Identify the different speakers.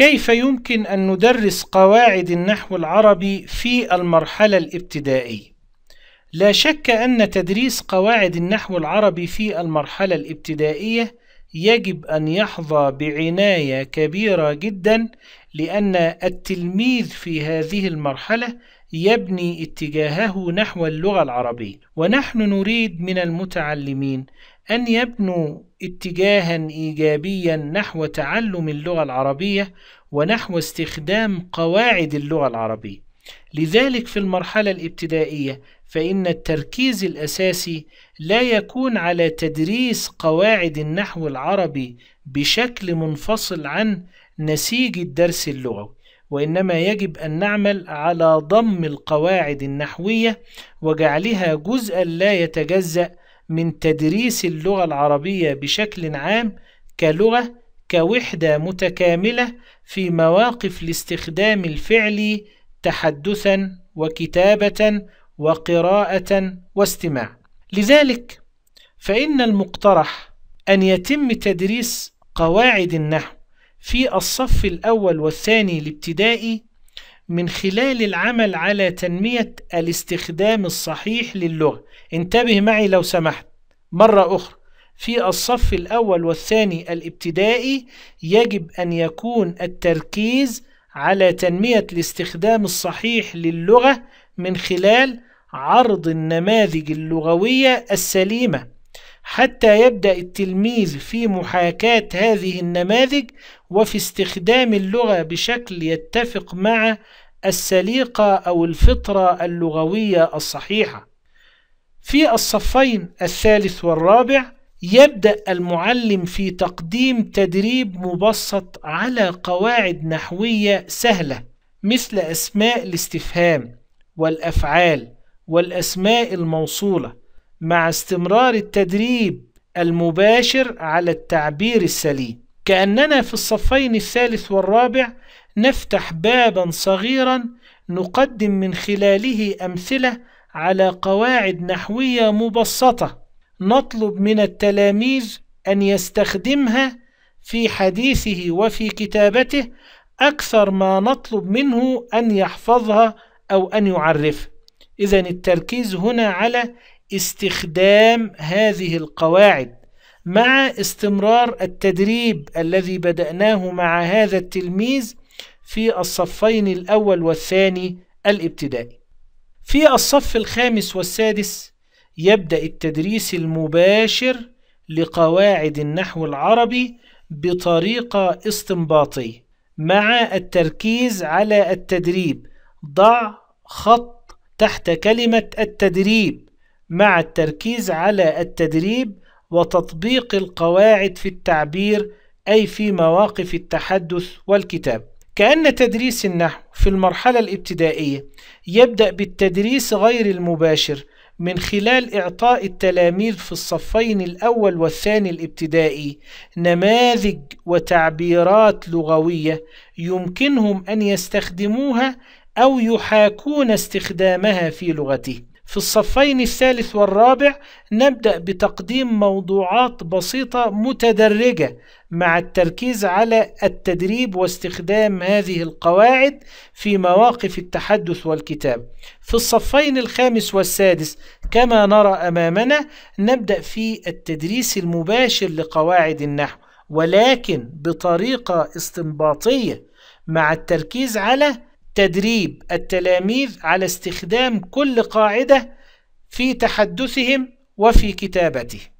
Speaker 1: كيف يمكن أن ندرس قواعد النحو العربي في المرحلة الابتدائية؟ لا شك أن تدريس قواعد النحو العربي في المرحلة الابتدائية يجب أن يحظى بعناية كبيرة جدا لأن التلميذ في هذه المرحلة يبني اتجاهه نحو اللغة العربية ونحن نريد من المتعلمين أن يبنوا اتجاها إيجابيا نحو تعلم اللغة العربية ونحو استخدام قواعد اللغة العربية لذلك في المرحلة الابتدائية فإن التركيز الأساسي لا يكون على تدريس قواعد النحو العربي بشكل منفصل عن نسيج الدرس اللغوي وإنما يجب أن نعمل على ضم القواعد النحوية وجعلها جزءا لا يتجزأ من تدريس اللغة العربية بشكل عام كلغة كوحدة متكاملة في مواقف الاستخدام الفعلي تحدثا وكتابة وقراءة واستماع. لذلك فإن المقترح أن يتم تدريس قواعد النحو في الصف الأول والثاني الابتدائي من خلال العمل على تنمية الاستخدام الصحيح للغة انتبه معي لو سمحت مرة أخرى في الصف الأول والثاني الابتدائي يجب أن يكون التركيز على تنمية الاستخدام الصحيح للغة من خلال عرض النماذج اللغوية السليمة حتى يبدأ التلميذ في محاكاة هذه النماذج وفي استخدام اللغة بشكل يتفق مع السليقة أو الفطرة اللغوية الصحيحة. في الصفين الثالث والرابع يبدأ المعلم في تقديم تدريب مبسط على قواعد نحوية سهلة مثل أسماء الاستفهام والأفعال والأسماء الموصولة مع استمرار التدريب المباشر على التعبير السليم كأننا في الصفين الثالث والرابع نفتح بابا صغيرا نقدم من خلاله أمثلة على قواعد نحوية مبسطة نطلب من التلاميذ أن يستخدمها في حديثه وفي كتابته أكثر ما نطلب منه أن يحفظها أو أن يعرفها إذا التركيز هنا على استخدام هذه القواعد مع استمرار التدريب الذي بدأناه مع هذا التلميذ في الصفين الأول والثاني الابتدائي في الصف الخامس والسادس يبدأ التدريس المباشر لقواعد النحو العربي بطريقة استنباطية مع التركيز على التدريب ضع خط تحت كلمة التدريب مع التركيز على التدريب وتطبيق القواعد في التعبير أي في مواقف التحدث والكتاب كأن تدريس النحو في المرحلة الابتدائية يبدأ بالتدريس غير المباشر من خلال إعطاء التلاميذ في الصفين الأول والثاني الابتدائي نماذج وتعبيرات لغوية يمكنهم أن يستخدموها أو يحاكون استخدامها في لغته في الصفين الثالث والرابع نبدأ بتقديم موضوعات بسيطة متدرجة مع التركيز على التدريب واستخدام هذه القواعد في مواقف التحدث والكتاب. في الصفين الخامس والسادس كما نرى أمامنا نبدأ في التدريس المباشر لقواعد النحو ولكن بطريقة استنباطية مع التركيز على تدريب التلاميذ على استخدام كل قاعدة في تحدثهم وفي كتابته